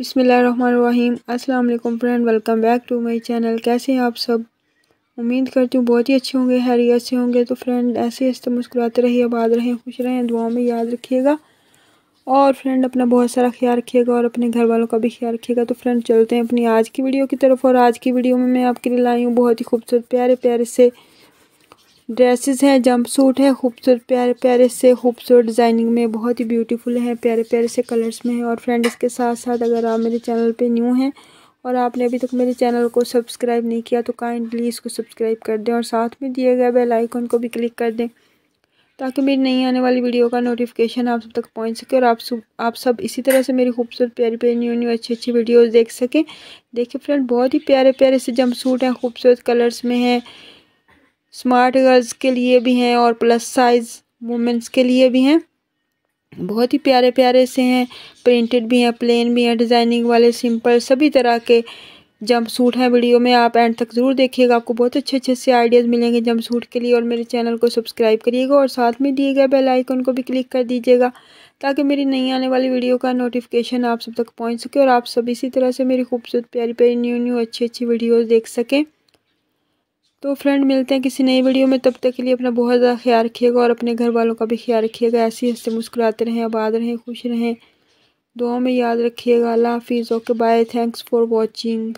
अस्सलाम अल्लाम friend welcome back to my channel कैसे हैं आप सब उम्मीद करती हूँ बहुत ही अच्छे होंगे हैरियत से होंगे तो फ्रेंड ऐसे ऐसे मुस्कुराते रहिए आबाद रहें खुश रहें दुआओं में याद रखिएगा और फ्रेंड अपना बहुत सारा ख्याल रखिएगा और अपने घर वालों का भी ख्याल रखिएगा तो फ्रेंड चलते हैं अपनी आज की वीडियो की तरफ और आज की वीडियो में मैं आपके लिए लाई हूँ बहुत ही खूबसूरत प्यारे प्यारे से ड्रेसेस हैं जंप सूट है खूबसूरत प्यारे प्यारे से खूबसूरत डिजाइनिंग में बहुत ही ब्यूटीफुल है प्यारे प्यारे से कलर्स में है और फ्रेंड इसके साथ साथ अगर आप मेरे चैनल पे न्यू हैं और आपने अभी तक मेरे चैनल को सब्सक्राइब नहीं किया तो काइंडली इसको सब्सक्राइब कर दें और साथ में दिए गए बेलाइकॉन को भी क्लिक कर दें ताकि मेरी नई आने वाली वीडियो का नोटिफिकेशन आप सब तक पहुंच सके और आप सब आप सब इसी तरह से मेरी खूबसूरत प्यारी प्यारी न्यू न्यू अच्छी अच्छी वीडियोस देख सकें देखिए फ्रेंड बहुत ही प्यारे प्यारे से जंप सूट हैं खूबसूरत कलर्स में हैं स्मार्ट गर्ल्स के लिए भी हैं और प्लस साइज़ वूमेंस के लिए भी हैं बहुत ही प्यारे प्यारे से हैं प्रिंटेड भी हैं प्लेन भी हैं डिज़ाइनिंग वाले सिंपल सभी तरह के जंप सूट हैं वीडियो में आप एंड तक ज़रूर देखिएगा आपको बहुत अच्छे अच्छे से आइडियाज़ मिलेंगे जंप सूट के लिए और मेरे चैनल को सब्सक्राइब करिएगा और साथ में दिए गए बेल आइकन को भी क्लिक कर दीजिएगा ताकि मेरी नई आने वाली वीडियो का नोटिफिकेशन आप सब तक पहुंच सके और आप सब इसी तरह से मेरी खूबसूरत प्यारी प्यारी न्यू न्यू अच्छी अच्छी वीडियोज़ देख सकें तो फ्रेंड मिलते हैं किसी नई वीडियो में तब तक के लिए अपना बहुत ज़्यादा ख्याल रखिएगा और अपने घर वालों का भी ख्याल रखिएगा ऐसे हंसते मुस्कुराते रहें आबाद रहें खुश रहें दुआ में याद रखिएगा अल्लाह हाफिज़ okay bye thanks for watching